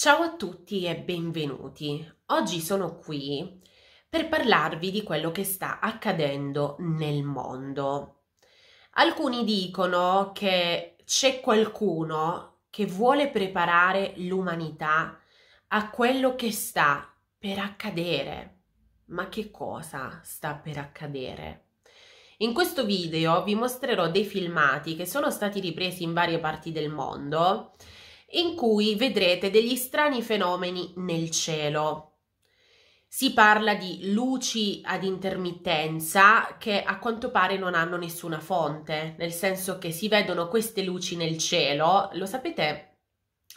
Ciao a tutti e benvenuti. Oggi sono qui per parlarvi di quello che sta accadendo nel mondo. Alcuni dicono che c'è qualcuno che vuole preparare l'umanità a quello che sta per accadere. Ma che cosa sta per accadere? In questo video vi mostrerò dei filmati che sono stati ripresi in varie parti del mondo in cui vedrete degli strani fenomeni nel cielo. Si parla di luci ad intermittenza che a quanto pare non hanno nessuna fonte, nel senso che si vedono queste luci nel cielo, lo sapete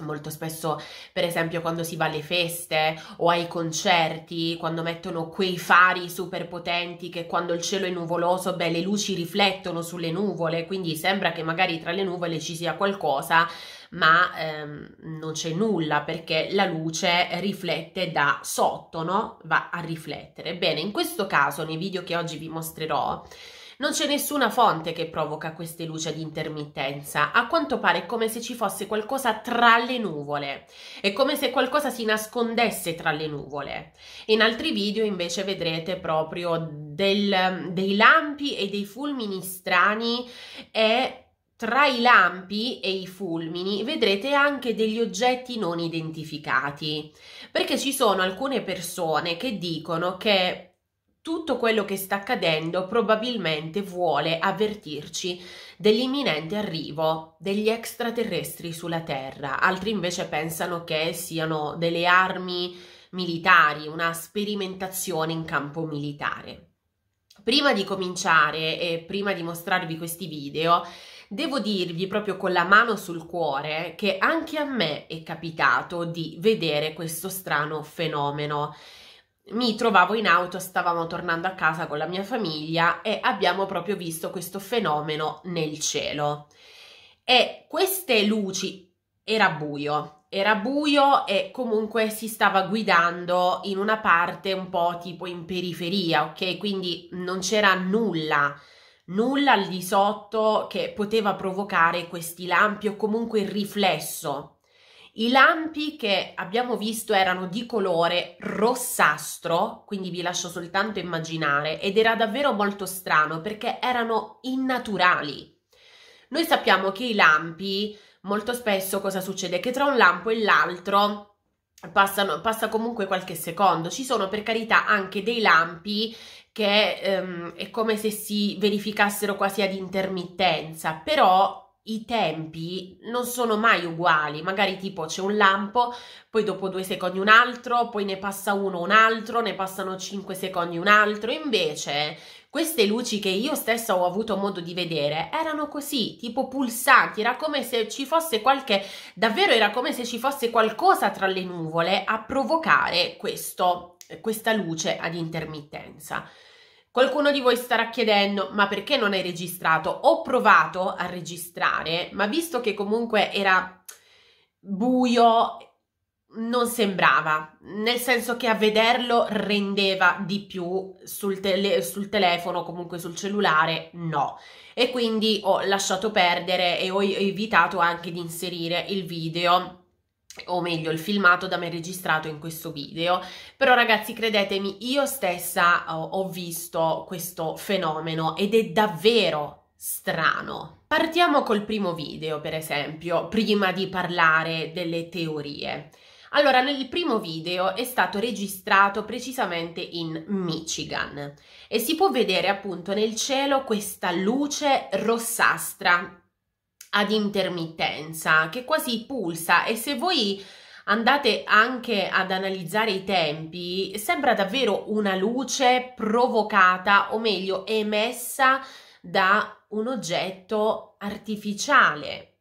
Molto spesso, per esempio, quando si va alle feste o ai concerti, quando mettono quei fari super potenti che quando il cielo è nuvoloso, beh, le luci riflettono sulle nuvole, quindi sembra che magari tra le nuvole ci sia qualcosa, ma ehm, non c'è nulla perché la luce riflette da sotto, no? Va a riflettere. Bene, in questo caso, nei video che oggi vi mostrerò, non c'è nessuna fonte che provoca queste luci ad intermittenza, a quanto pare è come se ci fosse qualcosa tra le nuvole, è come se qualcosa si nascondesse tra le nuvole. In altri video invece vedrete proprio del, dei lampi e dei fulmini strani e tra i lampi e i fulmini vedrete anche degli oggetti non identificati, perché ci sono alcune persone che dicono che tutto quello che sta accadendo probabilmente vuole avvertirci dell'imminente arrivo degli extraterrestri sulla Terra, altri invece pensano che siano delle armi militari, una sperimentazione in campo militare. Prima di cominciare e prima di mostrarvi questi video, Devo dirvi proprio con la mano sul cuore che anche a me è capitato di vedere questo strano fenomeno. Mi trovavo in auto, stavamo tornando a casa con la mia famiglia e abbiamo proprio visto questo fenomeno nel cielo. E queste luci era buio, era buio e comunque si stava guidando in una parte un po' tipo in periferia, ok? Quindi non c'era nulla nulla al di sotto che poteva provocare questi lampi o comunque il riflesso. I lampi che abbiamo visto erano di colore rossastro, quindi vi lascio soltanto immaginare, ed era davvero molto strano perché erano innaturali. Noi sappiamo che i lampi molto spesso cosa succede? Che tra un lampo e l'altro Passano, passa comunque qualche secondo. Ci sono per carità anche dei lampi che ehm, è come se si verificassero quasi ad intermittenza, però i tempi non sono mai uguali, magari tipo c'è un lampo, poi dopo due secondi un altro, poi ne passa uno un altro, ne passano cinque secondi un altro, invece queste luci che io stessa ho avuto modo di vedere erano così, tipo pulsanti, era come se ci fosse qualche, davvero era come se ci fosse qualcosa tra le nuvole a provocare questo, questa luce ad intermittenza. Qualcuno di voi starà chiedendo, ma perché non hai registrato? Ho provato a registrare, ma visto che comunque era buio non sembrava, nel senso che a vederlo rendeva di più sul, tele- sul telefono, comunque sul cellulare, no. E quindi ho lasciato perdere e ho evitato anche di inserire il video o meglio il filmato da me registrato in questo video però ragazzi credetemi io stessa ho visto questo fenomeno ed è davvero strano partiamo col primo video per esempio prima di parlare delle teorie allora, nel primo video è stato registrato precisamente in Michigan e si può vedere appunto nel cielo questa luce rossastra ad intermittenza che quasi pulsa e se voi andate anche ad analizzare i tempi, sembra davvero una luce provocata o meglio emessa da un oggetto artificiale.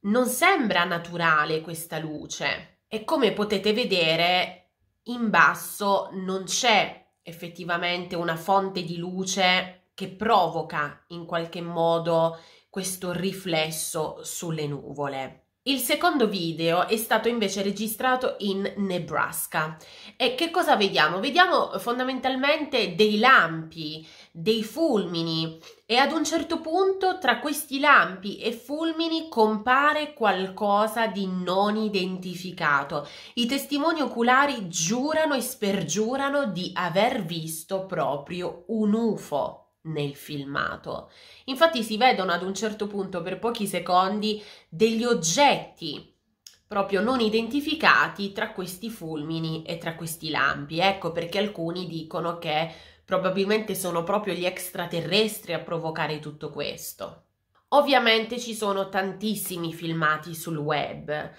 Non sembra naturale questa luce. E come potete vedere, in basso non c'è effettivamente una fonte di luce che provoca in qualche modo questo riflesso sulle nuvole. Il secondo video è stato invece registrato in Nebraska. E che cosa vediamo? Vediamo fondamentalmente dei lampi, dei fulmini e ad un certo punto tra questi lampi e fulmini compare qualcosa di non identificato. I testimoni oculari giurano e spergiurano di aver visto proprio un UFO nel filmato. Infatti si vedono ad un certo punto per pochi secondi degli oggetti proprio non identificati tra questi fulmini e tra questi lampi. Ecco perché alcuni dicono che probabilmente sono proprio gli extraterrestri a provocare tutto questo. Ovviamente ci sono tantissimi filmati sul web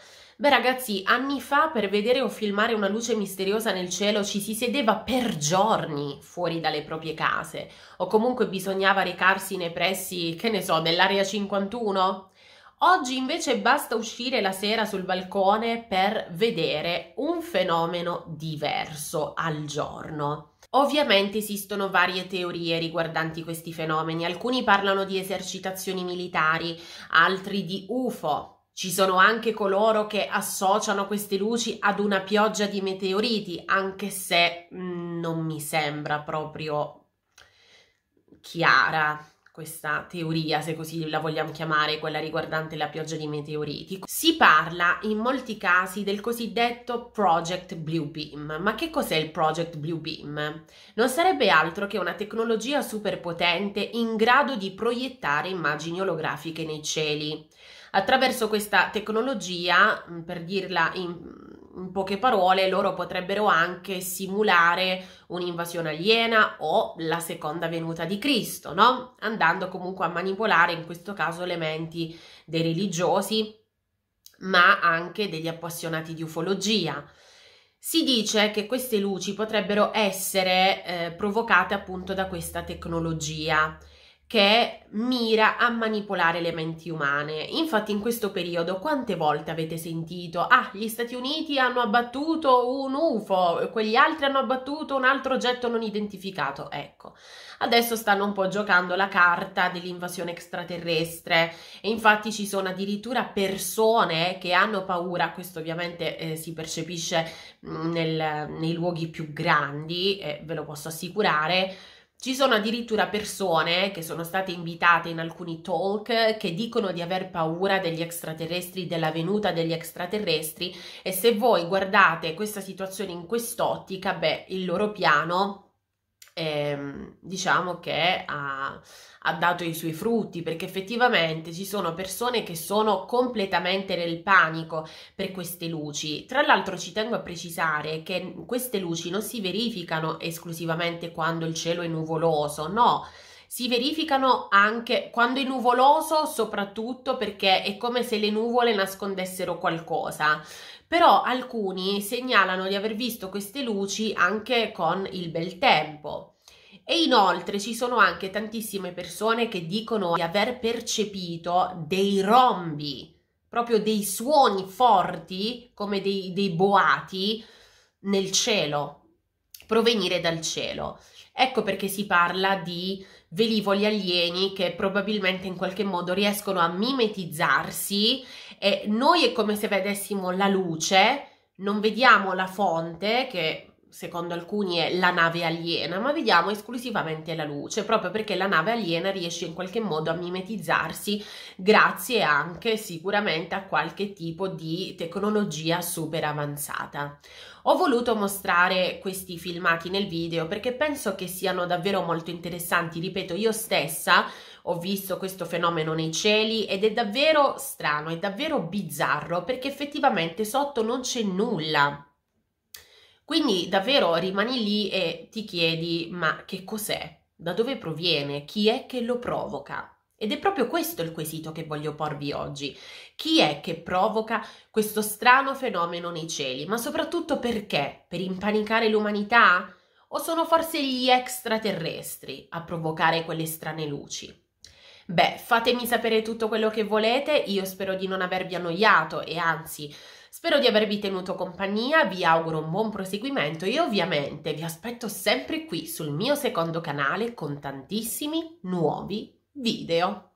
Beh ragazzi, anni fa per vedere o filmare una luce misteriosa nel cielo ci si sedeva per giorni fuori dalle proprie case o comunque bisognava recarsi nei pressi, che ne so, dell'area 51? Oggi invece basta uscire la sera sul balcone per vedere un fenomeno diverso al giorno. Ovviamente esistono varie teorie riguardanti questi fenomeni, alcuni parlano di esercitazioni militari, altri di UFO, ci sono anche coloro che associano queste luci ad una pioggia di meteoriti, anche se mm, non mi sembra proprio chiara questa teoria, se così la vogliamo chiamare, quella riguardante la pioggia di meteoriti. Si parla in molti casi del cosiddetto Project Blue Beam. Ma che cos'è il Project Blue Beam? Non sarebbe altro che una tecnologia superpotente in grado di proiettare immagini olografiche nei cieli attraverso questa tecnologia, mm, per dirla in, in poche parole, loro potrebbero anche simulare un'invasione aliena o la seconda venuta di Cristo, no? Andando comunque a manipolare in questo caso elementi dei religiosi, ma anche degli appassionati di ufologia. Si dice che queste luci potrebbero essere eh, provocate appunto da questa tecnologia che mira a manipolare le menti umane. Infatti in questo periodo quante volte avete sentito ah, gli Stati Uniti hanno abbattuto un UFO, quegli altri hanno abbattuto un altro oggetto non identificato. Ecco, adesso stanno un po' giocando la carta dell'invasione extraterrestre e infatti ci sono addirittura persone che hanno paura, questo ovviamente eh, si percepisce mm, nel, nei luoghi più grandi, eh, ve lo posso assicurare, ci sono addirittura persone che sono state invitate in alcuni talk che dicono di aver paura degli extraterrestri, della venuta degli extraterrestri e se voi guardate questa situazione in quest'ottica, beh, il loro piano ehm, diciamo che ha, ha dato i suoi frutti perché effettivamente ci sono persone che sono completamente nel panico per queste luci. Tra l'altro ci tengo a precisare che queste luci non si verificano esclusivamente quando il cielo è nuvoloso, no si verificano anche quando è nuvoloso, soprattutto perché è come se le nuvole nascondessero qualcosa però alcuni segnalano di aver visto queste luci anche con il bel tempo. E inoltre ci sono anche tantissime persone che dicono di aver percepito dei rombi, proprio dei suoni forti, come dei, dei boati, nel cielo, provenire dal cielo. Ecco perché si parla di velivoli alieni che probabilmente in qualche modo riescono a mimetizzarsi e noi è come se vedessimo la luce, non vediamo la fonte che secondo alcuni è la nave aliena, ma vediamo esclusivamente la luce, proprio perché la nave aliena riesce in qualche modo a mimetizzarsi grazie anche sicuramente a qualche tipo di tecnologia super avanzata. Ho voluto mostrare questi filmati nel video perché penso che siano davvero molto interessanti, ripeto, io stessa ho visto questo fenomeno nei cieli ed è davvero strano, è davvero bizzarro perché effettivamente sotto non c'è nulla quindi davvero rimani lì e ti chiedi ma che cos'è? Da dove proviene? Chi è che lo provoca? Ed è proprio questo il quesito che voglio porvi oggi. Chi è che provoca questo strano fenomeno nei cieli? Ma soprattutto perché? Per impanicare l'umanità? O sono forse gli extraterrestri a provocare quelle strane luci? Beh, fatemi sapere tutto quello che volete, io spero di non avervi annoiato e anzi Spero di avervi tenuto compagnia, vi auguro un buon proseguimento e ovviamente vi aspetto sempre qui sul mio secondo canale con tantissimi nuovi video.